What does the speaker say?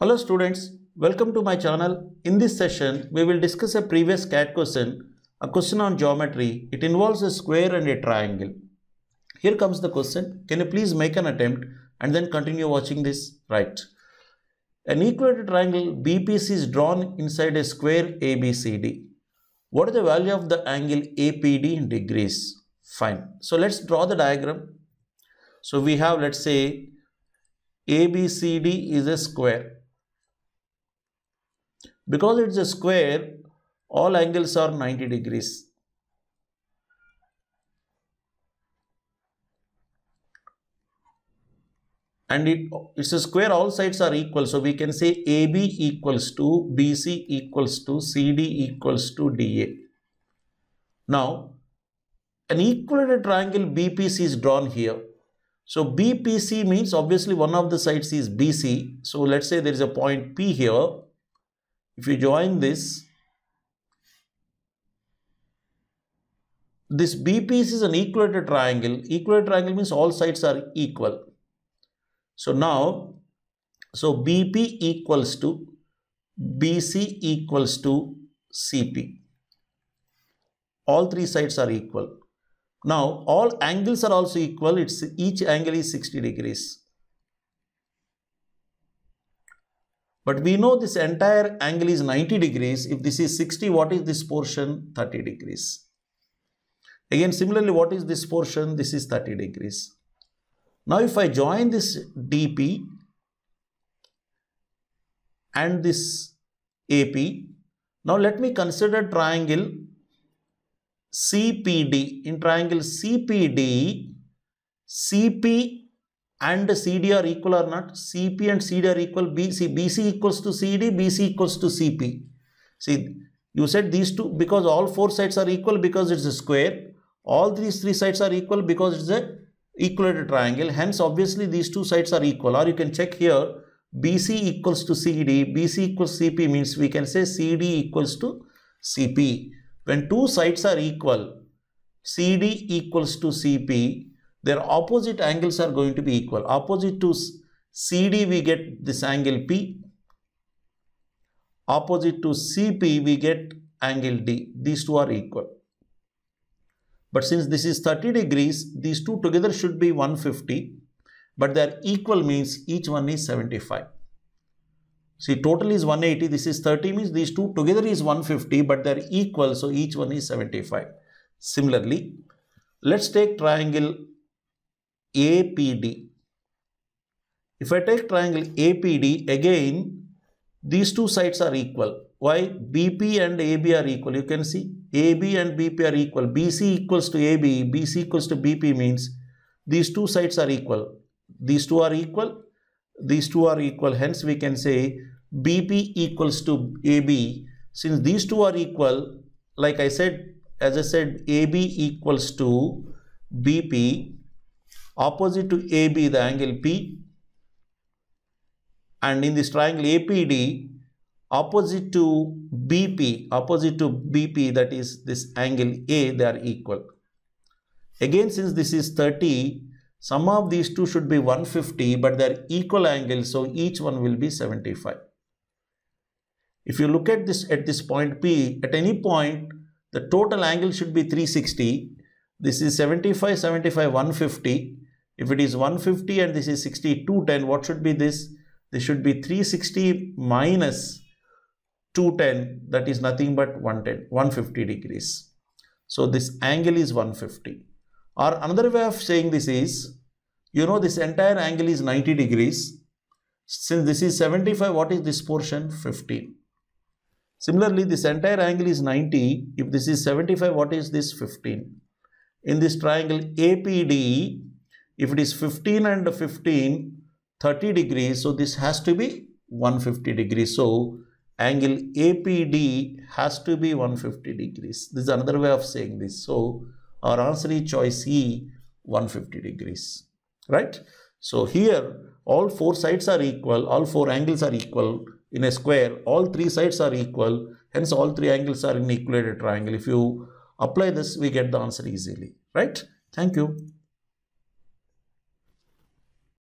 Hello students, welcome to my channel. In this session, we will discuss a previous CAT question, a question on geometry. It involves a square and a triangle. Here comes the question. Can you please make an attempt and then continue watching this? Right. An equilateral triangle BPC is drawn inside a square ABCD. What is the value of the angle APD in degrees? Fine. So let's draw the diagram. So we have let's say ABCD is a square because it's a square, all angles are 90 degrees. And it, it's a square, all sides are equal. So we can say AB equals to BC equals to CD equals to DA. Now, an equilateral triangle BPC is drawn here. So BPC means obviously one of the sides is BC. So let's say there is a point P here if you join this, this B piece is an equilateral triangle. Equilateral triangle means all sides are equal. So now, so BP equals to BC equals to CP. All three sides are equal. Now all angles are also equal. It's each angle is 60 degrees. But we know this entire angle is 90 degrees. If this is 60, what is this portion? 30 degrees. Again, similarly, what is this portion? This is 30 degrees. Now, if I join this DP and this AP, now let me consider triangle CPD. In triangle CPD, CP and CD are equal or not? CP and CD are equal. BC, BC equals to CD, BC equals to CP. See, you said these two because all four sides are equal because it's a square. All these three sides are equal because it's a equilateral triangle. Hence, obviously, these two sides are equal. Or you can check here, BC equals to CD. BC equals CP means we can say CD equals to CP. When two sides are equal, CD equals to CP, their opposite angles are going to be equal. Opposite to CD, we get this angle P. Opposite to CP, we get angle D. These two are equal. But since this is 30 degrees, these two together should be 150. But they are equal means each one is 75. See, total is 180. This is 30 means these two together is 150, but they're equal. So each one is 75. Similarly, let's take triangle APD. If I take triangle APD, again, these two sides are equal. Why? BP and AB are equal. You can see AB and BP are equal. BC equals to AB, BC equals to BP means these two sides are equal. These two are equal, these two are equal. Hence, we can say BP equals to AB. Since these two are equal, like I said, as I said, AB equals to BP opposite to AB the angle P and in this triangle APD opposite to BP, opposite to BP that is this angle A they are equal. Again since this is 30 some of these two should be 150 but they are equal angles so each one will be 75. If you look at this at this point P at any point the total angle should be 360 this is 75 75 150 if it is 150 and this is 60, 210, what should be this? This should be 360 minus 210, that is nothing but 110, 150 degrees. So this angle is 150. Or another way of saying this is, you know this entire angle is 90 degrees. Since this is 75, what is this portion? 15. Similarly, this entire angle is 90. If this is 75, what is this? 15. In this triangle APD, if it is 15 and 15, 30 degrees, so this has to be 150 degrees. So angle APD has to be 150 degrees. This is another way of saying this. So our answer is choice E, 150 degrees, right? So here, all four sides are equal, all four angles are equal in a square, all three sides are equal, hence all three angles are in equilateral triangle. If you apply this, we get the answer easily, right? Thank you.